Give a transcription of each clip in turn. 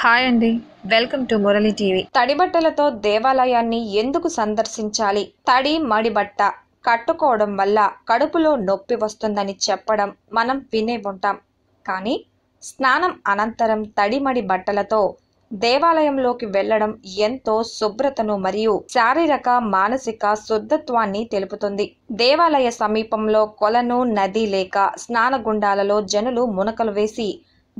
hi అండి welcome to Murali TV తడి బట్టలతో దేవాలయాన్ని ఎందుకు సందర్శించాలి తడి మడి బట్ట కట్టుకోవడం వల్ల కడుపులో నొప్పి వస్తుందని చెప్పడం మనం వినే ఉంటాం కానీ స్నానం అనంతరం తడిమడి బట్టలతో దేవాలయంలోకి వెళ్లడం ఎంతో శుభ్రతను మరియు శారీరక మానసిక శుద్ధత్వాన్ని తెలుపుతుంది దేవాలయ సమీపంలో కొలను నది లేక స్నానగుండాలలో జనులు మునకలు వేసి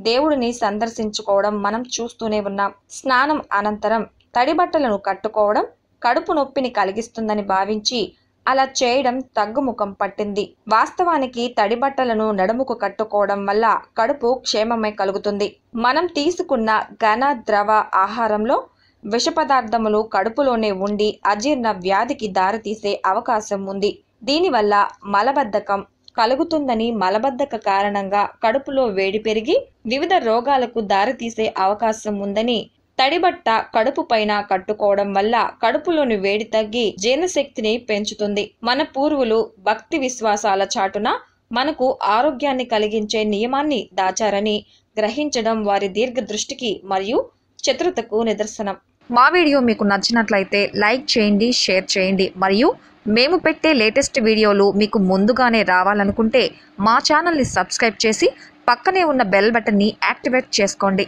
దేవుడిని సందర్శించుకోవడం మనం చూస్తూనే ఉన్నాం స్నానం అనంతరం తడిబట్టలను కట్టుకోవడం కడుపు నొప్పిని కలిగిస్తుందని భావించి అలా చేయడం తగ్గుముఖం పట్టింది వాస్తవానికి తడిబట్టలను నడుముకు కట్టుకోవడం వల్ల కడుపు క్షేమమై కలుగుతుంది మనం తీసుకున్న ఘన ద్రవ ఆహారంలో విష పదార్థములు కడుపులోనే ఉండి అజీర్ణ వ్యాధికి దారితీసే అవకాశం ఉంది దీనివల్ల మలబద్ధకం కలుగుతుందని మలబద్ధక కారణంగా కడుపులో వేడి పెరిగి వివిధ రోగాలకు దారితీసే అవకాశం ఉందని తడిబట్ట కడుపు పైన కట్టుకోవడం వల్ల కడుపులోని వేడి తగ్గి జీర్ణశక్తిని పెంచుతుంది మన పూర్వులు భక్తి విశ్వాసాల చాటున మనకు ఆరోగ్యాన్ని కలిగించే నియమాన్ని దాచారని గ్రహించడం వారి దీర్ఘ దృష్టికి మరియు చతురతకు నిదర్శనం మా వీడియో మీకు నచ్చినట్లయితే లైక్ చేయండి షేర్ చేయండి మరియు మేము పెట్టే లేటెస్ట్ వీడియోలు మీకు ముందుగానే రావాలనుకుంటే మా ఛానల్ని సబ్స్క్రైబ్ చేసి పక్కనే ఉన్న బెల్ బటన్ని యాక్టివేట్ చేసుకోండి